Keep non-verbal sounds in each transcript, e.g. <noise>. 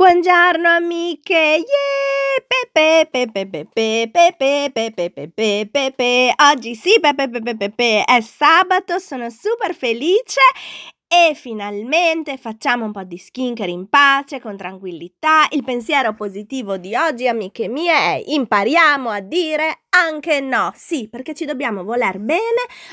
Buongiorno amiche, yeah! Oggi sì, è sabato, sono super felice e finalmente facciamo un po' di skincare in pace, con tranquillità. Il pensiero positivo di oggi, amiche mie, è impariamo a dire anche no, sì, perché ci dobbiamo voler bene,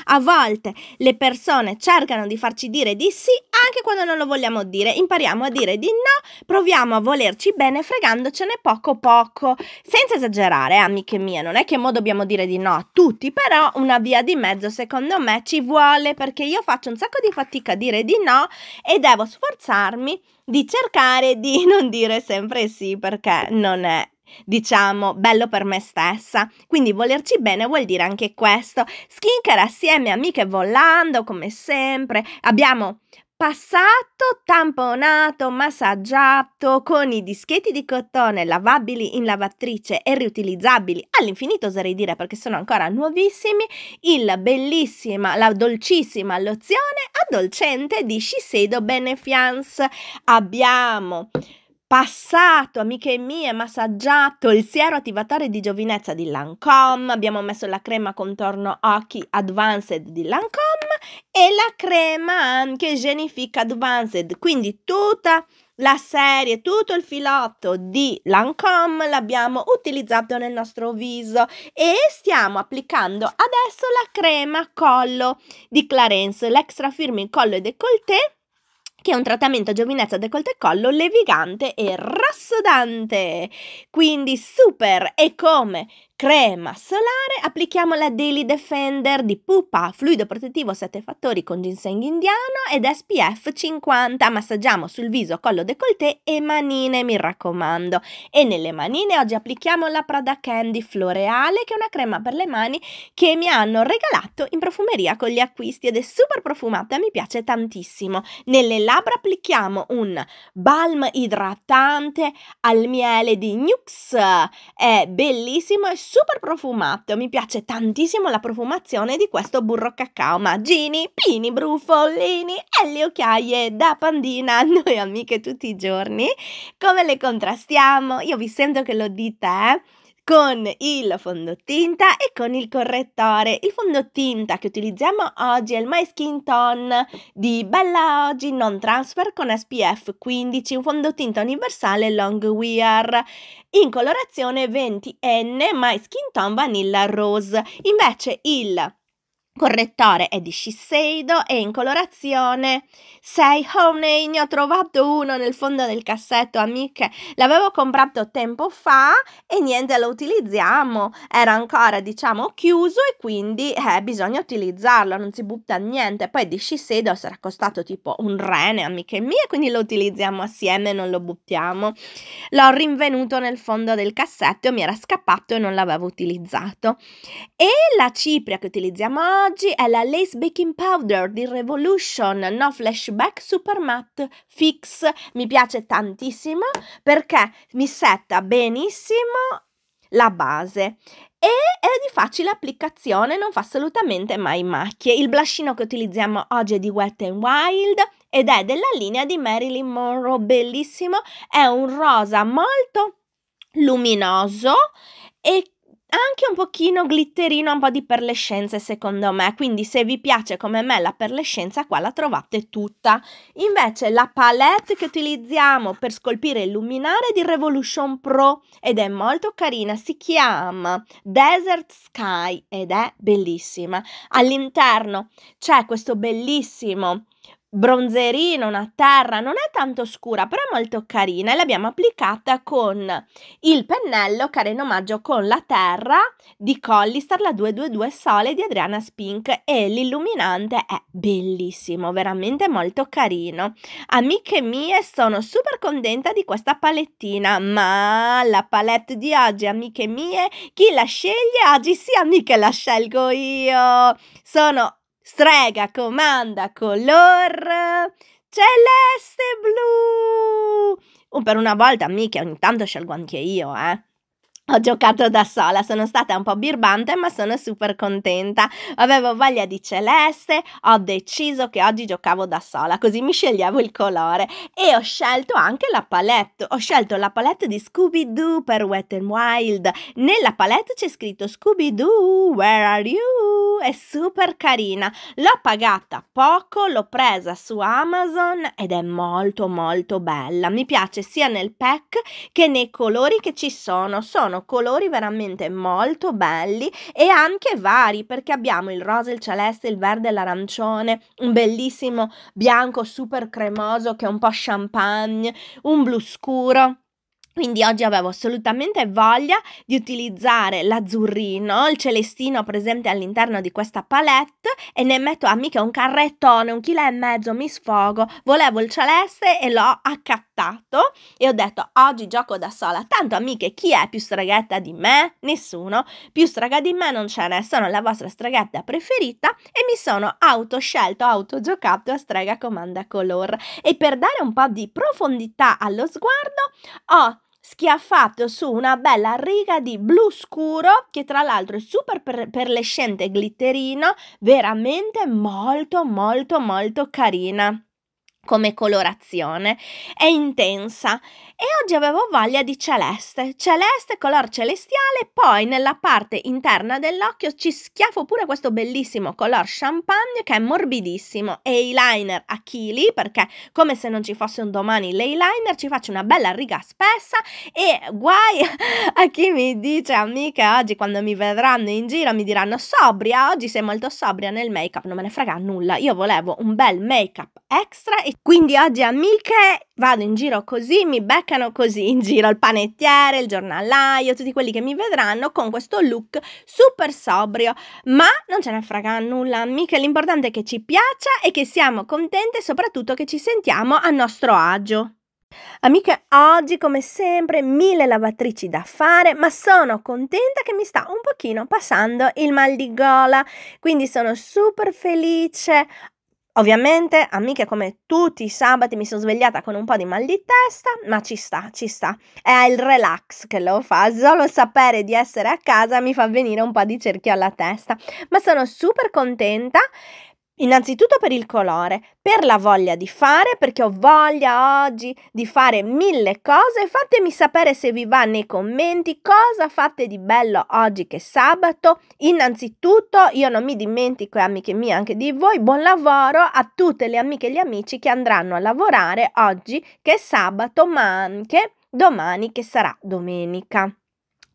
a volte le persone cercano di farci dire di sì anche quando non lo vogliamo dire, impariamo a dire di no, proviamo a volerci bene fregandocene poco poco, senza esagerare, amiche mie, non è che mo dobbiamo dire di no a tutti, però una via di mezzo secondo me ci vuole perché io faccio un sacco di fatica a dire di no e devo sforzarmi di cercare di non dire sempre sì perché non è diciamo, bello per me stessa. Quindi volerci bene vuol dire anche questo. Skincare assieme, amiche volando, come sempre. Abbiamo passato, tamponato, massaggiato con i dischetti di cotone lavabili in lavatrice e riutilizzabili all'infinito oserei dire perché sono ancora nuovissimi il bellissima, la dolcissima lozione addolcente di Shiseido Benefiance abbiamo passato, amiche mie, massaggiato il siero attivatore di giovinezza di Lancome, abbiamo messo la crema contorno occhi Advanced di Lancome e la crema anche Genifica Advanced, quindi tutta la serie, tutto il filotto di Lancome l'abbiamo utilizzato nel nostro viso e stiamo applicando adesso la crema collo di Clarence, l'extra firme in collo e décolleté che è un trattamento a giovinezza decolte e collo levigante e rassodante. Quindi super! E come crema solare, applichiamo la Daily Defender di Pupa, fluido protettivo 7 fattori con ginseng indiano ed SPF 50. Massaggiamo sul viso, collo, décolleté e manine, mi raccomando. E nelle manine oggi applichiamo la Prada Candy Floreale, che è una crema per le mani che mi hanno regalato in profumeria con gli acquisti ed è super profumata, mi piace tantissimo. Nelle labbra applichiamo un balm idratante al miele di Nux, è bellissimo e super profumato. Mi piace tantissimo la profumazione di questo burro cacao. Magini, pini, brufolini e le occhiaie da pandina, <laughs> noi amiche tutti i giorni. Come le contrastiamo? Io vi sento che lo dite, eh? con il fondotinta e con il correttore. Il fondotinta che utilizziamo oggi è il My Skin Tone di Bella Oggi Non Transfer con SPF 15, un fondotinta universale long wear in colorazione 20N My Skin Tone Vanilla Rose. Invece il correttore è di Shiseido e in colorazione Sei Honey, ne ho trovato uno nel fondo del cassetto, amiche, l'avevo comprato tempo fa e niente, lo utilizziamo, era ancora diciamo chiuso e quindi eh, bisogna utilizzarlo, non si butta niente, poi di Shiseido sarà costato tipo un rene, amiche mie, quindi lo utilizziamo assieme, non lo buttiamo. L'ho rinvenuto nel fondo del cassetto, mi era scappato e non l'avevo utilizzato. E la cipria che utilizziamo oggi oggi è la Lace Baking Powder di Revolution No Flashback Super Matte Fix. Mi piace tantissimo perché mi setta benissimo la base e è di facile applicazione, non fa assolutamente mai macchie. Il blushino che utilizziamo oggi è di Wet n Wild ed è della linea di Marilyn Monroe, bellissimo, è un rosa molto luminoso e anche un pochino glitterino, un po' di perlescenze secondo me, quindi se vi piace come me la perlescenza qua la trovate tutta. Invece la palette che utilizziamo per scolpire il luminare è di Revolution Pro ed è molto carina, si chiama Desert Sky ed è bellissima. All'interno c'è questo bellissimo bronzerino, una terra, non è tanto scura, però è molto carina e l'abbiamo applicata con il pennello che in omaggio con la terra di Collister, la 222 Sole di Adriana Spink e l'illuminante è bellissimo, veramente molto carino. Amiche mie, sono super contenta di questa palettina, ma la palette di oggi, amiche mie, chi la sceglie oggi? Sì, amiche, la scelgo io! Sono Strega comanda color celeste blu. Oh, per una volta, mica, ogni tanto scelgo anche io, eh. Ho giocato da sola, sono stata un po' birbante ma sono super contenta. Avevo voglia di celeste, ho deciso che oggi giocavo da sola, così mi sceglievo il colore e ho scelto anche la palette. Ho scelto la palette di Scooby-Doo per Wet n Wild. Nella palette c'è scritto Scooby-Doo, where are you? È super carina. L'ho pagata poco, l'ho presa su Amazon ed è molto molto bella. Mi piace sia nel pack che nei colori che ci sono. Sono sono colori veramente molto belli e anche vari perché abbiamo il rosa, il celeste, il verde, l'arancione, un bellissimo bianco super cremoso che è un po' champagne, un blu scuro quindi oggi avevo assolutamente voglia di utilizzare l'azzurrino, il celestino presente all'interno di questa palette e ne metto a ah, mica un carrettone, un chilo e mezzo, mi sfogo. Volevo il celeste e l'ho accattato e ho detto oggi gioco da sola. Tanto amiche, chi è più streghetta di me? Nessuno. Più strega di me non ce n'è, sono la vostra streghetta preferita e mi sono autoscelto, autogiocato a strega comanda color. E per dare un po' di profondità allo sguardo ho schiaffato su una bella riga di blu scuro che tra l'altro è super per- perlescente glitterino, veramente molto molto molto carina come colorazione, è intensa e oggi avevo voglia di celeste, celeste, color celestiale, poi nella parte interna dell'occhio ci schiaffo pure questo bellissimo color champagne che è morbidissimo e eyeliner a chili perché come se non ci fosse un domani l'eyeliner ci faccio una bella riga spessa e guai <laughs> a chi mi dice amica oggi quando mi vedranno in giro mi diranno sobria, oggi sei molto sobria nel make up, non me ne frega nulla, io volevo un bel make up extra e quindi oggi amiche vado in giro così, mi beccano così in giro il panettiere, il giornalaio, tutti quelli che mi vedranno con questo look super sobrio, ma non ce ne frega nulla amiche, l'importante è che ci piaccia e che siamo contente e soprattutto che ci sentiamo a nostro agio. Amiche, oggi come sempre mille lavatrici da fare, ma sono contenta che mi sta un pochino passando il mal di gola, quindi sono super felice. Ovviamente, amiche, come tutti i sabati mi sono svegliata con un po' di mal di testa, ma ci sta, ci sta. È il relax che lo fa, solo sapere di essere a casa mi fa venire un po' di cerchio alla testa, ma sono super contenta Innanzitutto per il colore, per la voglia di fare, perché ho voglia oggi di fare mille cose. Fatemi sapere se vi va nei commenti cosa fate di bello oggi che è sabato. Innanzitutto io non mi dimentico, amiche mie, anche di voi. Buon lavoro a tutte le amiche e gli amici che andranno a lavorare oggi che è sabato, ma anche domani che sarà domenica.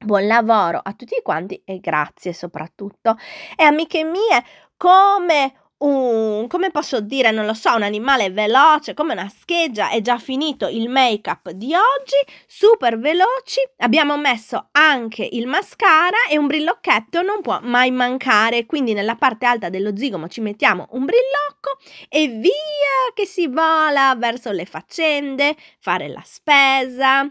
Buon lavoro a tutti quanti e grazie soprattutto. E amiche mie, come un, come posso dire, non lo so, un animale veloce come una scheggia, è già finito il make up di oggi, super veloci, abbiamo messo anche il mascara e un brillocchetto non può mai mancare, quindi nella parte alta dello zigomo ci mettiamo un brillocco e via che si vola verso le faccende, fare la spesa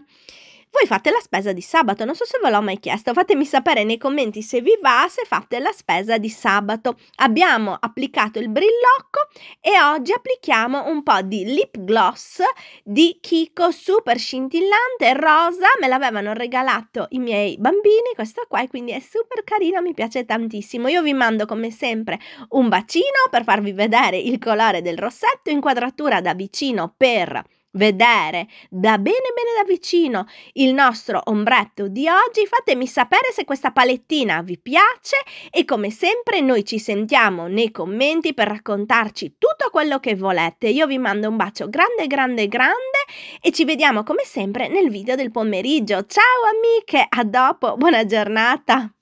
voi fate la spesa di sabato, non so se ve l'ho mai chiesto, fatemi sapere nei commenti se vi va se fate la spesa di sabato. Abbiamo applicato il brillocco e oggi applichiamo un po' di lip gloss di Kiko, super scintillante, rosa, me l'avevano regalato i miei bambini, questo qua, quindi è super carino, mi piace tantissimo. Io vi mando come sempre un bacino per farvi vedere il colore del rossetto, inquadratura da vicino per vedere da bene bene da vicino il nostro ombretto di oggi, fatemi sapere se questa palettina vi piace e come sempre noi ci sentiamo nei commenti per raccontarci tutto quello che volete. Io vi mando un bacio grande grande grande e ci vediamo come sempre nel video del pomeriggio. Ciao amiche, a dopo, buona giornata!